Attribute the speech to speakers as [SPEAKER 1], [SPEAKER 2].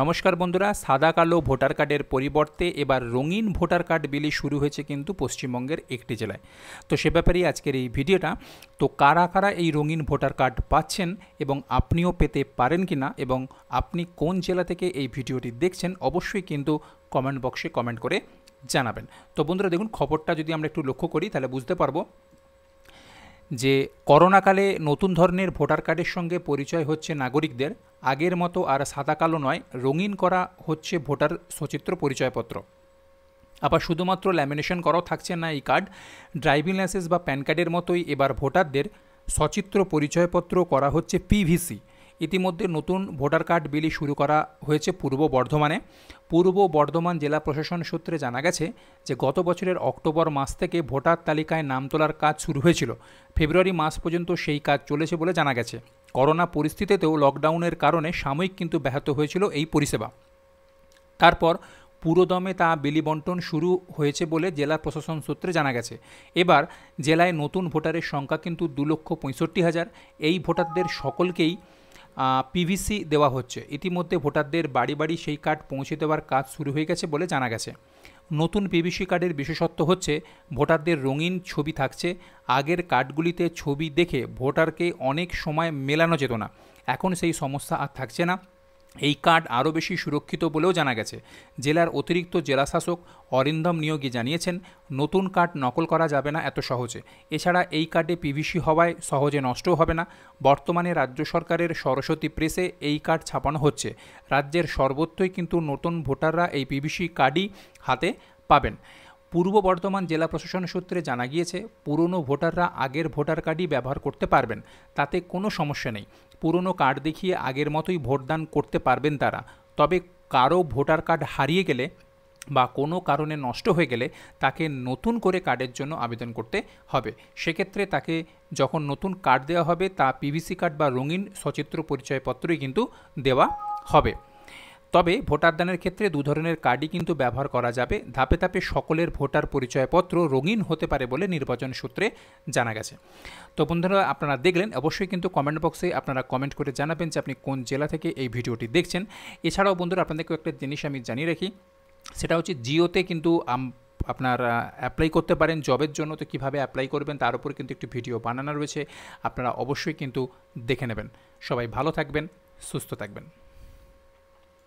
[SPEAKER 1] নমস্কার বন্ধুরা সাদা কালো ভোটার কার্ডের পরিবর্তে এবার রঙিন ভোটার কার্ড বিলি শুরু হয়েছে কিন্তু পশ্চিমবঙ্গের একটি জেলায় তো সে ব্যাপারেই আজকের এই ভিডিওটা তো কারা কারা এই রঙিন ভোটার কার্ড পাচ্ছেন এবং আপনিও পেতে পারেন কি না এবং আপনি কোন জেলা থেকে এই ভিডিওটি দেখছেন অবশ্যই কিন্তু কমেন্ট বক্সে কমেন্ট করে জানাবেন তো বন্ধুরা দেখুন খবরটা যদি আমরা একটু লক্ষ্য করি তাহলে বুঝতে পারবো যে করোনাকালে নতুন ধরনের ভোটার কার্ডের সঙ্গে পরিচয় হচ্ছে নাগরিকদের আগের মতো আর সাদা কালো নয় রঙিন করা হচ্ছে ভোটার সচিত্র পরিচয়পত্র আবার শুধুমাত্র ল্যামিনেশন করাও থাকছে না এই কার্ড ড্রাইভিং লাইসেন্স বা প্যান কার্ডের মতোই এবার ভোটারদের সচিত্র পরিচয়পত্র করা হচ্ছে পিভিসি ইতিমধ্যে নতুন ভোটার কার্ড বিলি শুরু করা হয়েছে পূর্ব বর্ধমানে পূর্ব বর্ধমান জেলা প্রশাসন সূত্রে জানা গেছে যে গত বছরের অক্টোবর মাস থেকে ভোটার তালিকায় নাম তোলার কাজ শুরু হয়েছিল ফেব্রুয়ারি মাস পর্যন্ত সেই কাজ চলেছে বলে জানা গেছে করোনা পরিস্থিতিতেও লকডাউনের কারণে সাময়িক কিন্তু ব্যাহত হয়েছিল এই পরিষেবা তারপর পুরোদমে তা বিলি বন্টন শুরু হয়েছে বলে জেলা প্রশাসন সূত্রে জানা গেছে এবার জেলায় নতুন ভোটারের সংখ্যা কিন্তু দু লক্ষ পঁয়ষট্টি হাজার এই ভোটারদের সকলকেই পিভিসি দেওয়া হচ্ছে ইতিমধ্যে ভোটারদের বাড়ি বাড়ি সেই কার্ড পৌঁছে দেওয়ার কাজ শুরু হয়ে গেছে বলে জানা গেছে নতুন পিভিসি কার্ডের বিশেষত্ব হচ্ছে ভোটারদের রঙিন ছবি থাকছে আগের কার্ডগুলিতে ছবি দেখে ভোটারকে অনেক সময় মেলানো যেত না এখন সেই সমস্যা আর থাকছে না এই কার্ড আরও বেশি সুরক্ষিত বলেও জানা গেছে জেলার অতিরিক্ত জেলাশাসক অরিন্দম নিয়োগী জানিয়েছেন নতুন কার্ড নকল করা যাবে না এত সহজে এছাড়া এই কার্ডে পিভিসি হওয়ায় সহজে নষ্টও হবে না বর্তমানে রাজ্য সরকারের সরস্বতী প্রেসে এই কার্ড ছাপানো হচ্ছে রাজ্যের সর্বত্রই কিন্তু নতুন ভোটাররা এই পিভিসি কার্ডই হাতে পাবেন পূর্ব বর্ধমান জেলা প্রশাসন সূত্রে জানা গিয়েছে পুরনো ভোটাররা আগের ভোটার কার্ডই ব্যবহার করতে পারবেন তাতে কোনো সমস্যা নেই পুরনো কার্ড দেখিয়ে আগের মতোই ভোটদান করতে পারবেন তারা তবে কারো ভোটার কার্ড হারিয়ে গেলে বা কোনো কারণে নষ্ট হয়ে গেলে তাকে নতুন করে কার্ডের জন্য আবেদন করতে হবে সেক্ষেত্রে তাকে যখন নতুন কার্ড দেওয়া হবে তা পিভিসি কার্ড বা রঙিন সচিত্র পরিচয়পত্রই কিন্তু দেওয়া হবে তবে ভোটারদানের ক্ষেত্রে দু ধরনের কার্ডই কিন্তু ব্যবহার করা যাবে ধাপে ধাপে সকলের ভোটার পরিচয়পত্র রঙিন হতে পারে বলে নির্বাচন সূত্রে জানা গেছে তো বন্ধুরা আপনারা দেখলেন অবশ্যই কিন্তু কমেন্ট বক্সে আপনারা কমেন্ট করে জানাবেন যে আপনি কোন জেলা থেকে এই ভিডিওটি দেখছেন এছাড়াও বন্ধুরা আপনাদেরকে একটা জিনিস আমি জানিয়ে রাখি সেটা হচ্ছে জিওতে কিন্তু আপনার অ্যাপ্লাই করতে পারেন জবের জন্য তো কীভাবে অ্যাপ্লাই করবেন তার উপর কিন্তু একটি ভিডিও বানানো রয়েছে আপনারা অবশ্যই কিন্তু দেখে নেবেন সবাই ভালো থাকবেন সুস্থ থাকবেন